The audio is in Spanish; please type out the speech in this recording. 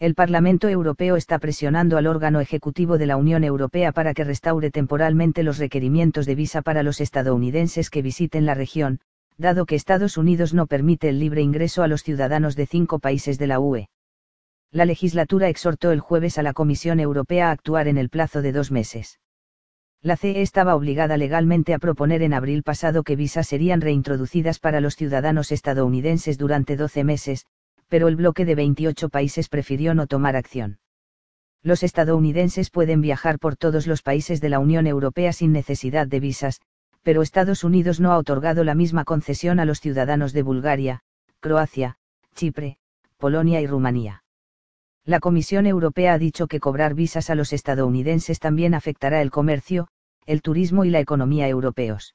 el Parlamento Europeo está presionando al órgano ejecutivo de la Unión Europea para que restaure temporalmente los requerimientos de visa para los estadounidenses que visiten la región, dado que Estados Unidos no permite el libre ingreso a los ciudadanos de cinco países de la UE. La legislatura exhortó el jueves a la Comisión Europea a actuar en el plazo de dos meses. La CE estaba obligada legalmente a proponer en abril pasado que visas serían reintroducidas para los ciudadanos estadounidenses durante 12 meses, pero el bloque de 28 países prefirió no tomar acción. Los estadounidenses pueden viajar por todos los países de la Unión Europea sin necesidad de visas, pero Estados Unidos no ha otorgado la misma concesión a los ciudadanos de Bulgaria, Croacia, Chipre, Polonia y Rumanía. La Comisión Europea ha dicho que cobrar visas a los estadounidenses también afectará el comercio, el turismo y la economía europeos.